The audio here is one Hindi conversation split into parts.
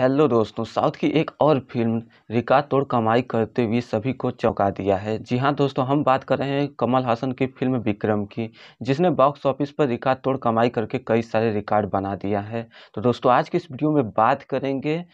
हेलो दोस्तों साउथ की एक और फिल्म रिका तोड़ कमाई करते हुए सभी को चौंका दिया है जी हाँ दोस्तों हम बात कर रहे हैं कमल हासन की फिल्म विक्रम की जिसने बॉक्स ऑफिस पर रिका तोड़ कमाई करके कई सारे रिकॉर्ड बना दिया है तो दोस्तों आज की इस वीडियो में बात करेंगे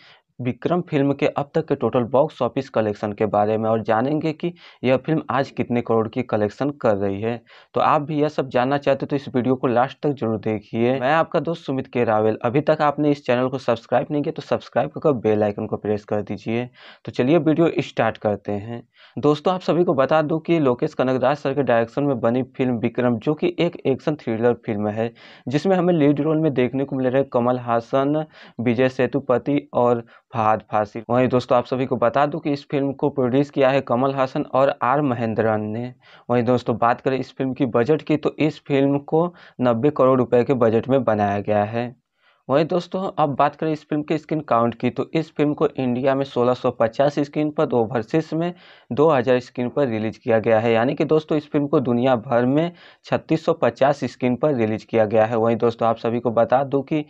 विक्रम फिल्म के अब तक के टोटल बॉक्स ऑफिस कलेक्शन के बारे में और जानेंगे कि यह फिल्म आज कितने करोड़ की कलेक्शन कर रही है तो आप भी यह सब जानना चाहते हो तो इस वीडियो को लास्ट तक जरूर देखिए मैं आपका दोस्त सुमित के रावल अभी तक आपने इस चैनल को सब्सक्राइब नहीं किया तो सब्सक्राइब करके बेलाइकन को प्रेस कर दीजिए तो चलिए वीडियो स्टार्ट करते हैं दोस्तों आप सभी को बता दूँ कि लोकेश कनकदास सर के डायरेक्शन में बनी फिल्म विक्रम जो कि एक एक्शन थ्रिलर फिल्म है जिसमें हमें लीड रोल में देखने को मिल रहे कमल हासन विजय सेतुपति और फहाद फासिल वहीं दोस्तों आप सभी को बता दूं कि इस फिल्म को प्रोड्यूस किया है कमल हासन और आर महेंद्रन ने वहीं दोस्तों बात करें इस फिल्म की बजट की तो इस फिल्म को 90 करोड़ रुपए के बजट में बनाया गया है वहीं दोस्तों अब बात करें इस फिल्म के स्क्रीन काउंट की तो इस फिल्म को इंडिया में 1650 स्क्रीन पर ओवरसीज में 2000 स्क्रीन पर रिलीज किया गया है यानी कि दोस्तों इस फिल्म को दुनिया भर में 3650 स्क्रीन पर रिलीज किया गया है वहीं दोस्तों आप सभी को बता दूं कि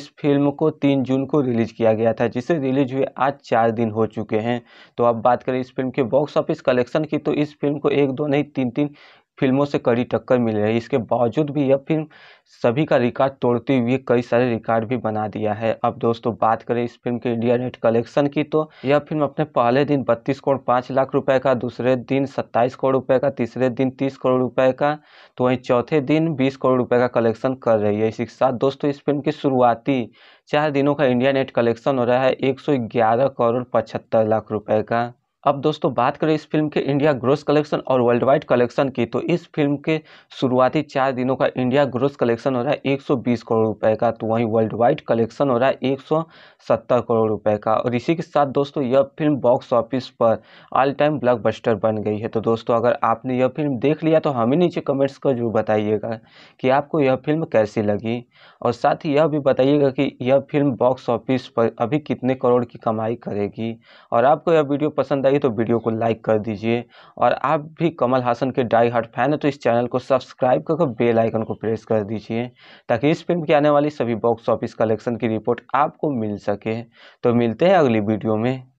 इस फिल्म को तीन जून को रिलीज किया गया था जिसे रिलीज हुए आज चार दिन हो चुके हैं तो अब बात करें इस फिल्म के बॉक्स ऑफिस कलेक्शन की तो इस फिल्म को एक दो नहीं तीन तीन फिल्मों से कड़ी टक्कर मिल रही है इसके बावजूद भी यह फिल्म सभी का रिकॉर्ड तोड़ते हुए कई सारे रिकॉर्ड भी बना दिया है अब दोस्तों बात करें इस फिल्म के इंडिया नेट कलेक्शन की तो यह फिल्म अपने पहले दिन बत्तीस करोड़ पाँच लाख रुपए का दूसरे दिन सत्ताईस करोड़ रुपए का तीसरे दिन तीस करोड़ रुपए का तो वहीं चौथे दिन बीस करोड़ रुपए का कलेक्शन कर रही है इसी के साथ दोस्तों इस फिल्म की शुरुआती चार दिनों का इंडिया नेट कलेक्शन हो रहा है एक करोड़ पचहत्तर लाख रुपये का अब दोस्तों बात करें इस फिल्म के इंडिया ग्रोस कलेक्शन और वर्ल्ड वाइड कलेक्शन की तो इस फिल्म के शुरुआती चार दिनों का इंडिया ग्रोस कलेक्शन हो रहा है 120 करोड़ रुपए का तो वहीं वर्ल्ड वाइड कलेक्शन हो रहा है 170 करोड़ रुपए का और इसी के साथ दोस्तों यह फिल्म बॉक्स ऑफिस पर ऑल टाइम ब्लॉक बन गई है तो दोस्तों अगर आपने यह फिल्म देख लिया तो हमें नीचे कमेंट्स कर जरूर बताइएगा कि आपको यह फिल्म कैसी लगी और साथ ही यह भी बताइएगा कि यह फिल्म बॉक्स ऑफिस पर अभी कितने करोड़ की कमाई करेगी और आपको यह वीडियो पसंद आई तो वीडियो को लाइक कर दीजिए और आप भी कमल हासन के डाई हार्ट फैन है तो इस चैनल को सब्सक्राइब कर बेल आइकन को प्रेस कर दीजिए ताकि इस फिल्म की आने वाली सभी बॉक्स ऑफिस कलेक्शन की रिपोर्ट आपको मिल सके तो मिलते हैं अगली वीडियो में